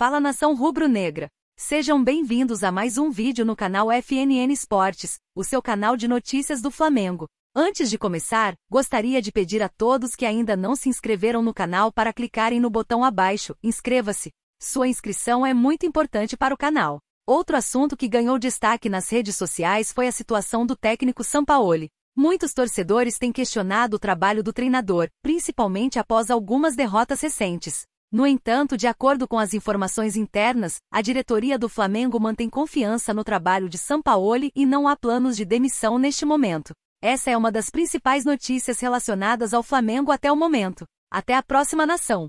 Fala Nação Rubro-Negra! Sejam bem-vindos a mais um vídeo no canal FNN Esportes, o seu canal de notícias do Flamengo. Antes de começar, gostaria de pedir a todos que ainda não se inscreveram no canal para clicarem no botão abaixo, inscreva-se. Sua inscrição é muito importante para o canal. Outro assunto que ganhou destaque nas redes sociais foi a situação do técnico Sampaoli. Muitos torcedores têm questionado o trabalho do treinador, principalmente após algumas derrotas recentes. No entanto, de acordo com as informações internas, a diretoria do Flamengo mantém confiança no trabalho de Sampaoli e não há planos de demissão neste momento. Essa é uma das principais notícias relacionadas ao Flamengo até o momento. Até a próxima nação!